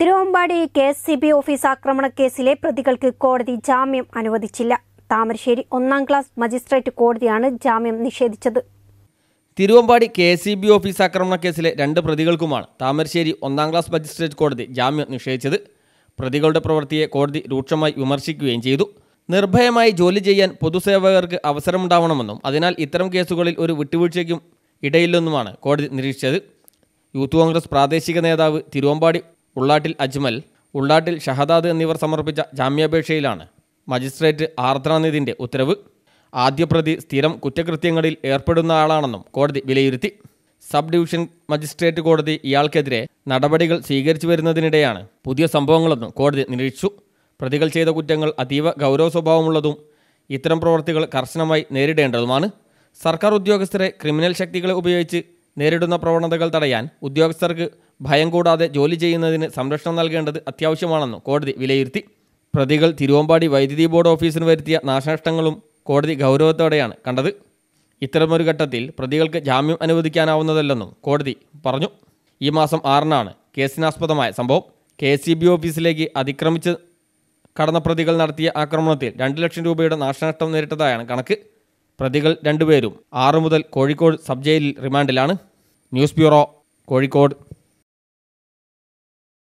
Thiruvambady K S C B office ആക്രമണക്കേസിലെ പ്രതികൾക്ക് കോടതി ജാമ്യം അനുവദിച്ചില്ല താമരശ്ശേരി ഒന്നാം ക്ലാസ് മജിസ്ട്രേറ്റ് കോടതിയാണ് ജാമ്യം നിഷേധിച്ചത് Thiruvambady K S C B office ആക്രമണക്കേസിലെ രണ്ട് പ്രതികൾക്കുമാണ് താമരശ്ശേരി ഒന്നാം ക്ലാസ് മജിസ്ട്രേറ്റ് കോടതി ജാമ്യം നിഷേധിച്ചത് പ്രതികളുടെ പ്രവൃത്തിയെ കോടതി രൂക്ഷമായി വിമർശിക്കുകയും ചെയ്തു നിർഭയമായി ജോലി ചെയ്യാൻ പൊതുസേവകർക്ക് അവസരമുണ്ടാവണമെന്നും അതിനാൽ ഇത്തരം കേസുകളിൽ ഒരു വിട്ടുവീഴ്ചയ്ക്കും ഇടയില്ലെന്നുമാണ് കോടതി നിരീക്ഷിച്ചത് യൂത്ത് കോൺഗ്രസ് പ്രാദേശിക നേതാവ് തിരുവമ്പാടി ഉള്ളാട്ടിൽ അജ്മൽ ഉള്ളാട്ടിൽ ഷഹദാദ് എന്നിവർ സമർപ്പിച്ച ജാമ്യാപേക്ഷയിലാണ് മജിസ്ട്രേറ്റ് ആർദ്രാനിധിൻ്റെ ഉത്തരവ് ആദ്യപ്രതി സ്ഥിരം കുറ്റകൃത്യങ്ങളിൽ ഏർപ്പെടുന്ന ആളാണെന്നും കോടതി വിലയിരുത്തി സബ് ഡിവിഷൻ മജിസ്ട്രേറ്റ് കോടതി ഇയാൾക്കെതിരെ നടപടികൾ സ്വീകരിച്ചു വരുന്നതിനിടെയാണ് പുതിയ സംഭവങ്ങളെന്നും കോടതി നിരീക്ഷിച്ചു പ്രതികൾ ചെയ്ത കുറ്റങ്ങൾ അതീവ ഗൗരവ സ്വഭാവമുള്ളതും ഇത്തരം പ്രവർത്തികൾ കർശനമായി നേരിടേണ്ടതുമാണ് സർക്കാർ ഉദ്യോഗസ്ഥരെ ക്രിമിനൽ ശക്തികളെ ഉപയോഗിച്ച് നേരിടുന്ന പ്രവണതകൾ തടയാൻ ഉദ്യോഗസ്ഥർക്ക് ഭയം കൂടാതെ ജോലി ചെയ്യുന്നതിന് സംരക്ഷണം നൽകേണ്ടത് അത്യാവശ്യമാണെന്നും കോടതി വിലയിരുത്തി പ്രതികൾ തിരുവമ്പാടി വൈദ്യുതി ബോർഡ് ഓഫീസിന് വരുത്തിയ നാശനഷ്ടങ്ങളും കോടതി ഗൗരവത്തോടെയാണ് കണ്ടത് ഇത്തരമൊരു ഘട്ടത്തിൽ പ്രതികൾക്ക് ജാമ്യം അനുവദിക്കാനാവുന്നതല്ലെന്നും കോടതി പറഞ്ഞു ഈ മാസം ആറിനാണ് കേസിനാസ്പദമായ സംഭവം കെ സി ബി ഓഫീസിലേക്ക് അതിക്രമിച്ച് കടന്ന പ്രതികൾ നടത്തിയ ആക്രമണത്തിൽ രണ്ട് ലക്ഷം രൂപയുടെ നാശനഷ്ടം നേരിട്ടതായാണ് കണക്ക് പ്രതികൾ രണ്ടുപേരും ആറു മുതൽ കോഴിക്കോട് സബ് ജയിലിൽ റിമാൻഡിലാണ് ന്യൂസ് ബ്യൂറോ കോഴിക്കോട്